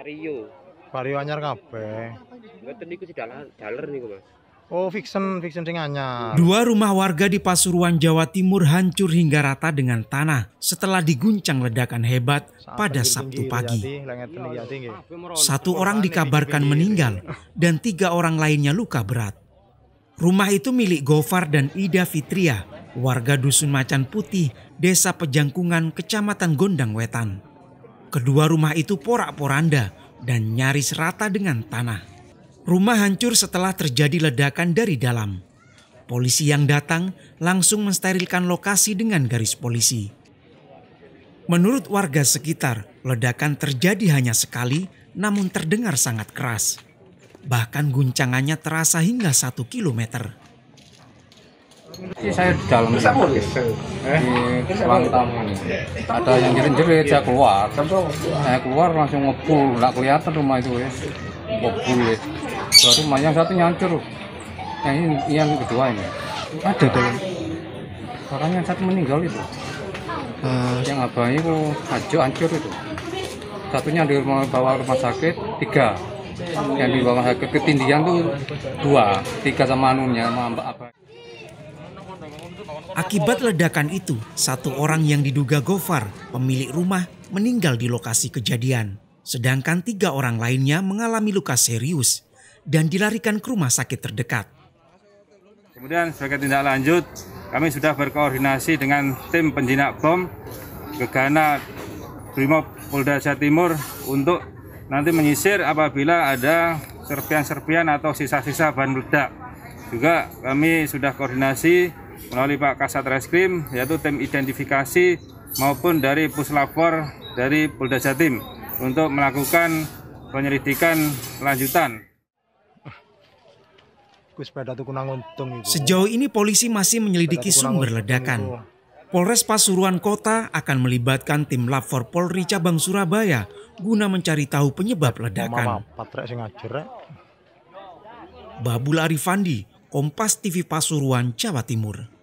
Vario. Vario anyar kabeh. Mboten niku dalan daler niku, Mas. Oh, fiction, fiction sing anyar. Dua rumah warga di Pasuruan, Jawa Timur hancur hingga rata dengan tanah setelah diguncang ledakan hebat pada Sabtu pagi. Ya, Satu orang dikabarkan meninggal dan tiga orang lainnya luka berat. Rumah itu milik Gofar dan Ida Fitria, warga Dusun Macan Putih, Desa Pejangkungan, Kecamatan Gondang Wetan. Kedua rumah itu porak-poranda dan nyaris rata dengan tanah. Rumah hancur setelah terjadi ledakan dari dalam. Polisi yang datang langsung mensterilkan lokasi dengan garis polisi. Menurut warga sekitar, ledakan terjadi hanya sekali namun terdengar sangat keras. Bahkan guncangannya terasa hingga satu kilometer ini iya, saya di dalam ini di eh? ruang tamu ini ada yang jerit-jerit saya keluar saya keluar langsung ngepul nggak kelihatan rumah itu ya ngepul ya baru rumah yang satu nyancur yang ini yang kedua ini ada dalam orang yang satu meninggal itu eh. yang abang itu hancur hancur itu satunya di rumah bawah rumah sakit tiga yang di bawah sakit ketindian tuh dua tiga sama anunya sama abang Akibat ledakan itu, satu orang yang diduga Gofar, pemilik rumah, meninggal di lokasi kejadian. Sedangkan tiga orang lainnya mengalami luka serius dan dilarikan ke rumah sakit terdekat. Kemudian sebagai tindak lanjut, kami sudah berkoordinasi dengan tim penjinak bom Gegana Brimob Polda Jawa Timur untuk nanti menyisir apabila ada serpian-serpian atau sisa-sisa bahan meledak. Juga kami sudah koordinasi melalui Pak Kasat Reskrim yaitu tim identifikasi maupun dari puslapor dari Polda Jatim untuk melakukan penyelidikan lanjutan. Sejauh ini polisi masih menyelidiki sumber ledakan. Polres Pasuruan Kota akan melibatkan tim Lapor Polri Cabang Surabaya guna mencari tahu penyebab ledakan. Eh. Babul Arifandi, Kompas TV Pasuruan, Jawa Timur.